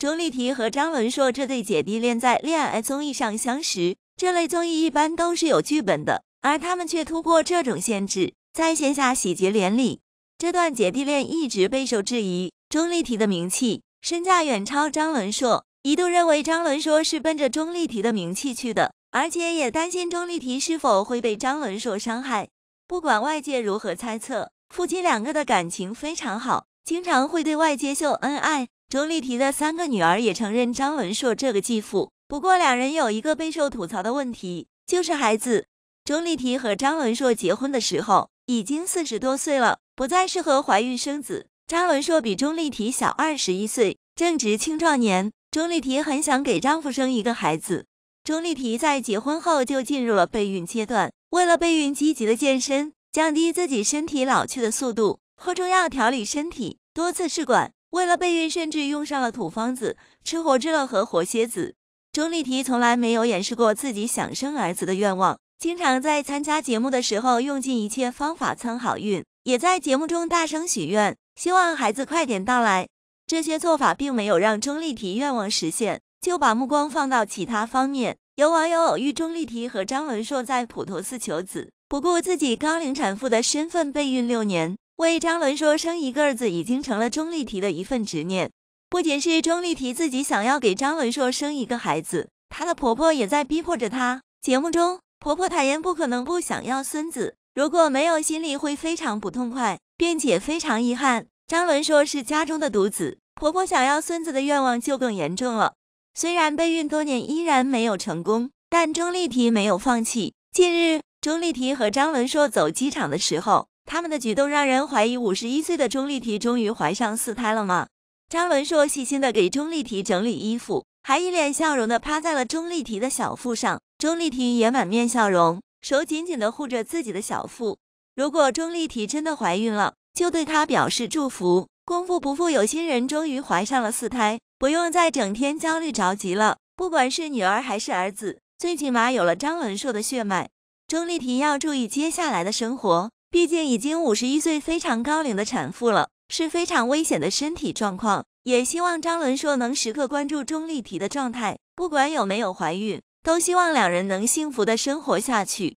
钟丽缇和张伦硕这对姐弟恋在恋爱综艺上相识，这类综艺一般都是有剧本的，而他们却突破这种限制，在线下喜结连理。这段姐弟恋一直备受质疑。钟丽缇的名气身价远超张伦硕，一度认为张伦硕是奔着钟丽缇的名气去的，而且也担心钟丽缇是否会被张伦硕伤害。不管外界如何猜测，夫妻两个的感情非常好，经常会对外界秀恩爱。钟丽缇的三个女儿也承认张文硕这个继父。不过，两人有一个备受吐槽的问题，就是孩子。钟丽缇和张文硕结婚的时候已经四十多岁了，不再适合怀孕生子。张文硕比钟丽缇小二十一岁，正值青壮年。钟丽缇很想给丈夫生一个孩子。钟丽缇在结婚后就进入了备孕阶段，为了备孕，积极的健身，降低自己身体老去的速度，喝中药调理身体，多次试管。为了备孕，甚至用上了土方子，吃活知了和活蝎子。钟丽缇从来没有掩饰过自己想生儿子的愿望，经常在参加节目的时候用尽一切方法蹭好运，也在节目中大声许愿，希望孩子快点到来。这些做法并没有让钟丽缇愿望实现，就把目光放到其他方面。有网友偶遇钟丽缇和张伦硕在普陀寺求子，不顾自己高龄产妇的身份备孕六年。为张伦硕生一个儿子，已经成了钟丽缇的一份执念。不仅是钟丽缇自己想要给张伦硕生一个孩子，她的婆婆也在逼迫着她。节目中，婆婆坦言不可能不想要孙子，如果没有，心里会非常不痛快，并且非常遗憾。张伦硕是家中的独子，婆婆想要孙子的愿望就更严重了。虽然备孕多年依然没有成功，但钟丽缇没有放弃。近日，钟丽缇和张伦硕走机场的时候。他们的举动让人怀疑，五十一岁的钟丽缇终于怀上四胎了吗？张伦硕细心的给钟丽缇整理衣服，还一脸笑容的趴在了钟丽缇的小腹上。钟丽缇也满面笑容，手紧紧的护着自己的小腹。如果钟丽缇真的怀孕了，就对她表示祝福。功夫不负有心人，终于怀上了四胎，不用再整天焦虑着急了。不管是女儿还是儿子，最起码有了张伦硕的血脉。钟丽缇要注意接下来的生活。毕竟已经五十一岁，非常高龄的产妇了，是非常危险的身体状况。也希望张伦硕能时刻关注钟丽缇的状态，不管有没有怀孕，都希望两人能幸福的生活下去。